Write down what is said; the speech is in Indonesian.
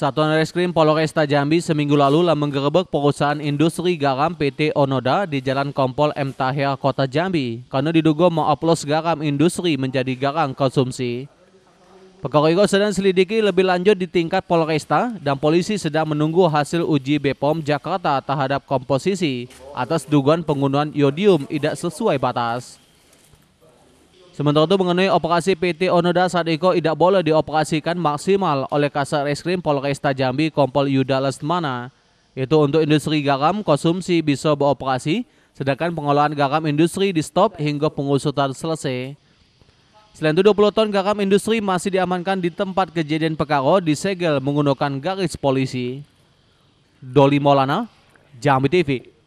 Satuan Reskrim Polresta Jambi seminggu lalu telah menggerebek perusahaan industri garam PT Onoda di Jalan Kompol M. Tahir, Kota Jambi karena diduga mengoplos garam industri menjadi garam konsumsi. Perkara sedang selidiki lebih lanjut di tingkat Polresta dan polisi sedang menunggu hasil uji BPOM Jakarta terhadap komposisi atas dugaan penggunaan yodium tidak sesuai batas. Sementara itu mengenai operasi PT Onoda saat itu tidak boleh dioperasikan maksimal oleh Kasar Reskrim Polresta Jambi Kompol Yuda Lesmana. Itu untuk industri garam konsumsi bisa beroperasi, sedangkan pengolahan garam industri di stop hingga pengusutan selesai. Selain itu 20 ton garam industri masih diamankan di tempat kejadian perkara disegel menggunakan garis polisi. Doli Molana Jambi TV.